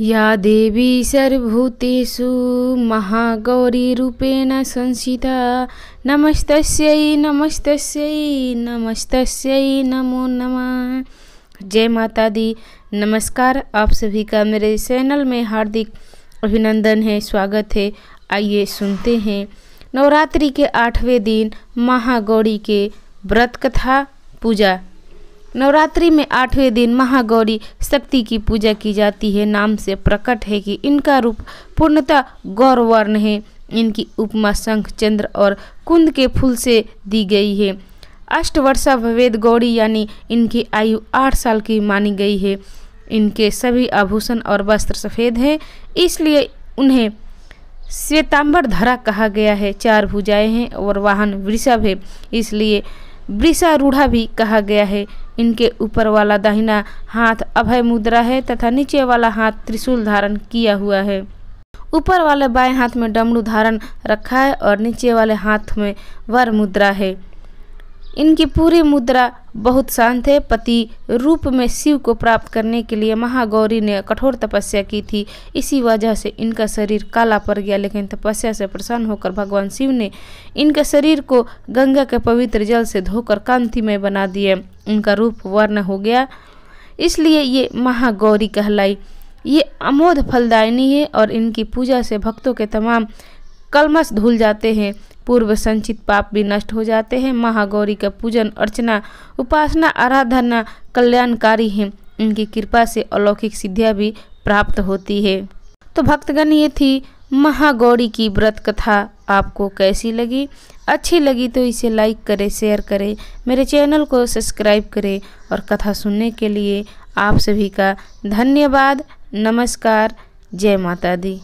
या देवी सर्वभूतेषु रूपेण संस्थिता नमस्तस्यै नमस्तस्यै नमस्तस्यै नमो नमः जय माता दी नमस्कार आप सभी का मेरे चैनल में हार्दिक अभिनंदन है स्वागत है आइए सुनते हैं नवरात्रि के आठवें दिन महागौरी के व्रत कथा पूजा नवरात्रि में आठवें दिन महागौरी शक्ति की पूजा की जाती है नाम से प्रकट है कि इनका रूप पूर्णतः गौरवर्ण है इनकी उपमा शंख चंद्र और कुंद के फूल से दी गई है अष्टवर्षा भवेद गौरी यानी इनकी आयु आठ साल की मानी गई है इनके सभी आभूषण और वस्त्र सफ़ेद हैं इसलिए उन्हें श्वेतांबर धरा कहा गया है चार भुजाएं हैं और वाहन वृषभ है इसलिए वृषारूढ़ा भी कहा गया है इनके ऊपर वाला दाहिना हाथ अभय मुद्रा है तथा नीचे वाला हाथ त्रिशूल धारण किया हुआ है ऊपर वाले बाएं हाथ में डमरू धारण रखा है और नीचे वाले हाथ में वर मुद्रा है इनकी पूरी मुद्रा बहुत शांत है पति रूप में शिव को प्राप्त करने के लिए महागौरी ने कठोर तपस्या की थी इसी वजह से इनका शरीर काला पड़ गया लेकिन तपस्या से प्रसन्न होकर भगवान शिव ने इनके शरीर को गंगा के पवित्र जल से धोकर कांतिमय बना दिए उनका रूप वर्ण हो गया इसलिए ये महागौरी कहलाई ये अमोध फलदायिनी है और इनकी पूजा से भक्तों के तमाम कलमस धुल जाते हैं पूर्व संचित पाप भी नष्ट हो जाते हैं महागौरी का पूजन अर्चना उपासना आराधना कल्याणकारी है इनकी कृपा से अलौकिक सिद्धियाँ भी प्राप्त होती है तो भक्तगण ये थी महागौरी की व्रत कथा आपको कैसी लगी अच्छी लगी तो इसे लाइक करें शेयर करें मेरे चैनल को सब्सक्राइब करें और कथा सुनने के लिए आप सभी का धन्यवाद नमस्कार जय माता दी